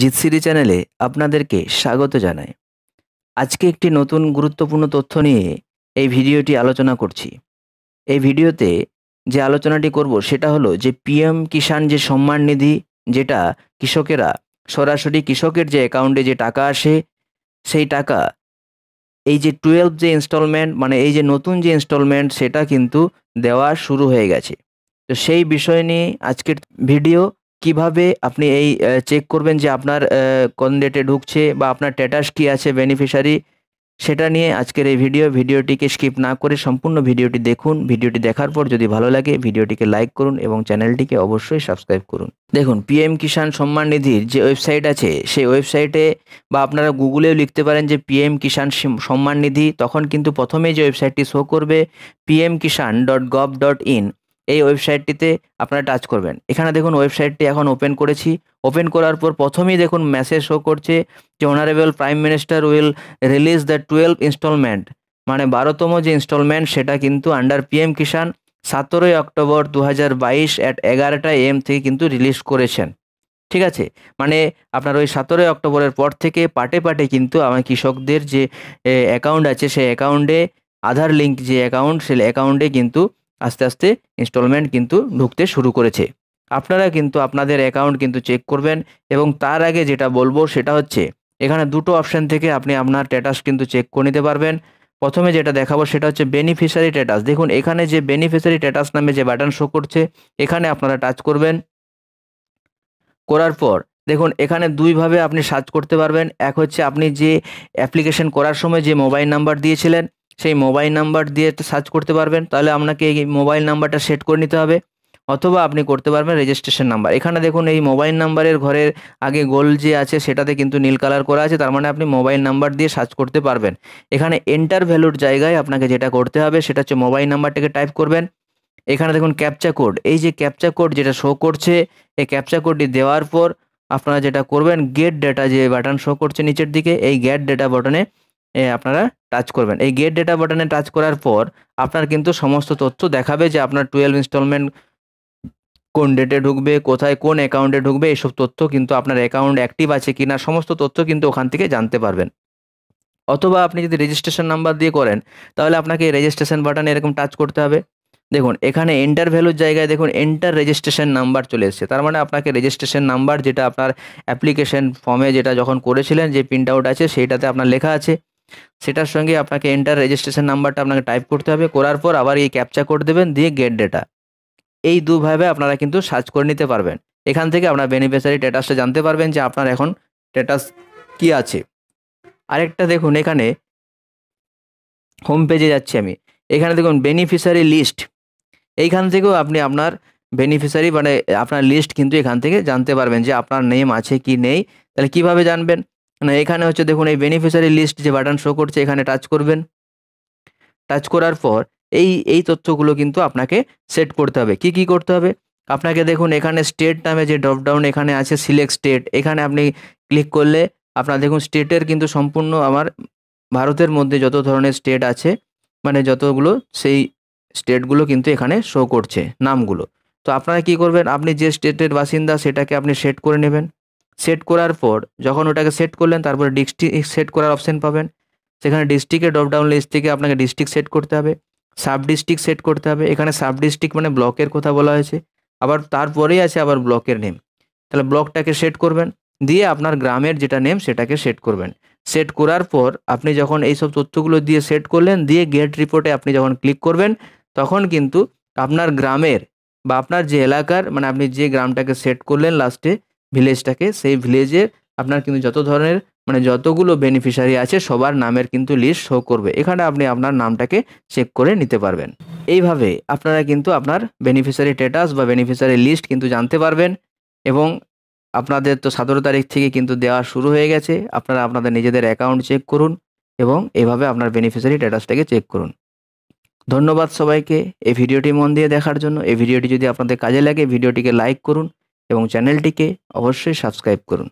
জিতসিরি চ্যানেলে আপনাদেরকে স্বাগত জানাই আজকে একটি নতুন গুরুত্বপূর্ণ তথ্য নিয়ে এই ভিডিওটি আলোচনা করছি এই ভিডিওতে যে আলোচনাটি করব সেটা হলো যে পিএম কিষাণ যে সম্মান নিধি যেটা কৃষকেরা সরাসরি কৃষকের যে অ্যাকাউন্টে যে টাকা আসে সেই টাকা এই যে টুয়েলভ যে ইনস্টলমেন্ট মানে এই যে নতুন যে ইনস্টলমেন্ট সেটা কিন্তু দেওয়া শুরু হয়ে গেছে তো সেই বিষয় নিয়ে আজকের ভিডিও কিভাবে আপনি এই চেক করবেন যে আপনার কোন ডেটে ঢুকছে বা আপনার স্ট্যাটাস কি আছে বেনিফিশিয়ারি সেটা নিয়ে আজকের এই ভিডিও ভিডিওটিকে স্কিপ না করে সম্পূর্ণ ভিডিওটি দেখুন ভিডিওটি দেখার পর যদি ভালো লাগে ভিডিওটিকে লাইক করুন এবং চ্যানেলটিকে অবশ্যই সাবস্ক্রাইব করুন দেখুন পিএম কিষাণ সম্মান নিধির যে ওয়েবসাইট আছে সেই ওয়েবসাইটে বা আপনারা গুগলেও লিখতে পারেন যে পিএম কিষাণ সম্মান নিধি তখন কিন্তু প্রথমে যে ওয়েবসাইটটি শো করবে PM Kisan dot gov dot in এই ওয়েবসাইটটিতে আপনারা টাচ করবেন এখানে দেখুন ওয়েবসাইটটি এখন ওপেন করেছি ওপেন করার পর প্রথমেই দেখুন মেসেজ শো করছে যে honourable prime minister will release the twelve instalment মানে বারোতম যে ইনস্টলমেন্ট সেটা কিন্তু আন্ডার পিএম কিষাণ সতেরোই অক্টোবর দু হাজার বাইশ অ্যাট এগারোটা এম থেকে কিন্তু রিলিজ করেছেন ঠিক আছে মানে আপনার ওই সতেরোই অক্টোবরের পর থেকে পাটে পাটে কিন্তু আমার কৃষকদের যে অ্যাকাউন্ট আছে সেই অ্যাকাউন্টে আধার লিঙ্ক যে অ্যাকাউন্ট সেই অ্যাকাউন্টে কিন্তু আস্তে আস্তে ইনস্টলমেন্ট কিন্তু ঢুকতে শুরু করেছে আপনারা কিন্তু আপনাদের অ্যাকাউন্ট কিন্তু চেক করবেন এবং তার আগে যেটা বলবো সেটা হচ্ছে এখানে দুটো অপশান থেকে আপনি আপনার স্ট্যাটাস কিন্তু চেক করে নিতে পারবেন প্রথমে যেটা দেখাবো সেটা হচ্ছে বেনিফিশিয়ারি স্ট্যাটাস দেখুন এখানে যে বেনিফিশিয়ারি স্ট্যাটাস নামে যে বাটন শো করছে এখানে আপনারা টাচ করবেন করার পর দেখুন এখানে দুইভাবে আপনি সার্চ করতে পারবেন এক হচ্ছে আপনি যে অ্যাপ্লিকেশন করার সময় যে মোবাইল নাম্বার দিয়েছিলেন সেই মোবাইল নাম্বার দিয়ে সার্চ করতে পারবেন তাহলে আপনাকে এই মোবাইল নাম্বারটা সেট করে নিতে হবে অথবা আপনি করতে পারবেন রেজিস্ট্রেশন নাম্বার এখানে দেখুন এই মোবাইল নাম্বারের ঘরের আগে গোল যে আছে সেটাতে কিন্তু নীল কালার করা আছে তার মানে আপনি মোবাইল নাম্বার দিয়ে সার্চ করতে পারবেন এখানে এন্টার ভ্যালুর জায়গায় আপনাকে যেটা করতে হবে সেটা হচ্ছে মোবাইল নাম্বারটাকে টাইপ করবেন এখানে দেখুন ক্যাপচা কোড এই যে ক্যাপচা কোড যেটা শো করছে এই ক্যাপচা কোডটি দেওয়ার পর আপনারা যেটা করবেন গেট ডেটা যে বাটন শো করছে নিচের দিকে এই গেট ডেটা বাটনে এ আপনারা টাচ করবেন এই গেট ডেটা বাটনে টাচ করার পর আপনার কিন্তু সমস্ত তথ্য দেখাবে যে আপনার টুয়েলভ ইনস্টলমেন্ট কোন ডেটে ঢুকবে কোথায় কোন অ্যাকাউন্টে ঢুকবে এসব তথ্য কিন্তু আপনার অ্যাকাউন্ট অ্যাক্টিভ আছে কি না সমস্ত তথ্য কিন্তু ওখান থেকে জানতে পারবেন অথবা আপনি যদি রেজিস্ট্রেশন নাম্বার দিয়ে করেন তাহলে আপনাকে রেজিস্ট্রেশন বাটনে এরকম টাচ করতে হবে দেখুন এখানে এন্টার ভ্যালুর জায়গায় দেখুন এন্টার রেজিস্ট্রেশন নাম্বার চলে এসেছে তার মানে আপনাকে রেজিস্ট্রেশন নাম্বার যেটা আপনার অ্যাপ্লিকেশন ফর্মে যেটা যখন করেছিলেন যে প্রিন্ট আউট আছে সেইটাতে আপনার লেখা আছে সেটার সঙ্গে আপনাকে এন্টার রেজিস্ট্রেশন নাম্বারটা আপনাকে টাইপ করতে হবে করার পর আবার এই ক্যাপচা কোড দেবেন দিয়ে গেট ডেটা এই দুভাবে আপনারা কিন্তু সার্চ করে নিতে পারবেন এখান থেকে আপনার বেনিফিশিয়ারি স্ট্যাটাসটা জানতে পারবেন যে আপনার এখন স্ট্যাটাস কি আছে আরেকটা দেখুন এখানে হোম পেজে যাচ্ছি আমি এখানে দেখুন বেনিফিশিয়ারি লিস্ট এইখান থেকেও আপনি আপনার বেনিফিশিয়ারি মানে আপনার লিস্ট কিন্তু এখান থেকে জানতে পারবেন যে আপনার নেম আছে কি নেই তাহলে কিভাবে জানবেন না মানে এখানে হচ্ছে দেখুন এই বেনিফিশিয়ারি লিস্ট যে বাটন শো করছে এখানে টাচ করবেন টাচ করার পর এই এই তথ্যগুলো কিন্তু আপনাকে সেট করতে হবে কি কি করতে হবে আপনাকে দেখুন এখানে স্টেট নামে যে ড্রপডাউন এখানে আছে সিলেক্ট স্টেট এখানে আপনি ক্লিক করলে আপনার দেখুন স্টেটের কিন্তু সম্পূর্ণ আমার ভারতের মধ্যে যত ধরনের স্টেট আছে মানে যতগুলো সেই স্টেটগুলো কিন্তু এখানে শো করছে নামগুলো তো আপনারা কি করবেন আপনি যে স্টেটের বাসিন্দা সেটাকে আপনি সেট করে নেবেন সেট করার পর যখন ওটাকে সেট করলেন তারপরে ডিস্ট্রিক্ট সেট করার অপশান পাবেন সেখানে ডিস্ট্রিক্টের ড্রপডাউন লিস্ট থেকে আপনাকে ডিস্ট্রিক্ট সেট করতে হবে সাব ডিস্ট্রিক্ট সেট করতে হবে এখানে সাব ডিস্ট্রিক্ট মানে ব্লকের কথা বলা হয়েছে আবার তারপরেই আছে আবার ব্লকের নেম তাহলে ব্লকটাকে সেট করবেন দিয়ে আপনার গ্রামের যেটা নেম সেটাকে সেট করবেন সেট করার পর আপনি যখন এই সব তথ্যগুলো দিয়ে সেট করলেন দিয়ে গেট রিপোর্টে আপনি যখন ক্লিক করবেন তখন কিন্তু আপনার গ্রামের বা আপনার যে এলাকার মানে আপনি যে গ্রামটাকে সেট করলেন লাস্টে ভিলেজটাকে সেই ভিলেজের আপনার কিন্তু যত ধরনের মানে যতগুলো বেনিফিশিয়ারি আছে সবার নামের কিন্তু লিস্ট শো করবে এখানে আপনি আপনার নামটাকে চেক করে নিতে পারবেন এইভাবে আপনারা কিন্তু আপনার বেনিফিশিয়ারি স্ট্যাটাস বা বেনিফিশিয়ারি লিস্ট কিন্তু জানতে পারবেন এবং আপনাদের তো সতেরো তারিখ থেকে কিন্তু দেওয়া শুরু হয়ে গেছে আপনারা আপনাদের নিজেদের অ্যাকাউন্ট চেক করুন এবং এভাবে আপনার বেনিফিশিয়ারি স্ট্যাটাসটাকে চেক করুন ধন্যবাদ সবাইকে এই ভিডিওটি মন দিয়ে দেখার জন্য এই ভিডিওটি যদি আপনাদের কাজে লাগে ভিডিওটিকে লাইক করুন এবং চ্যানেলটিকে অবশ্যই সাবস্ক্রাইব করুন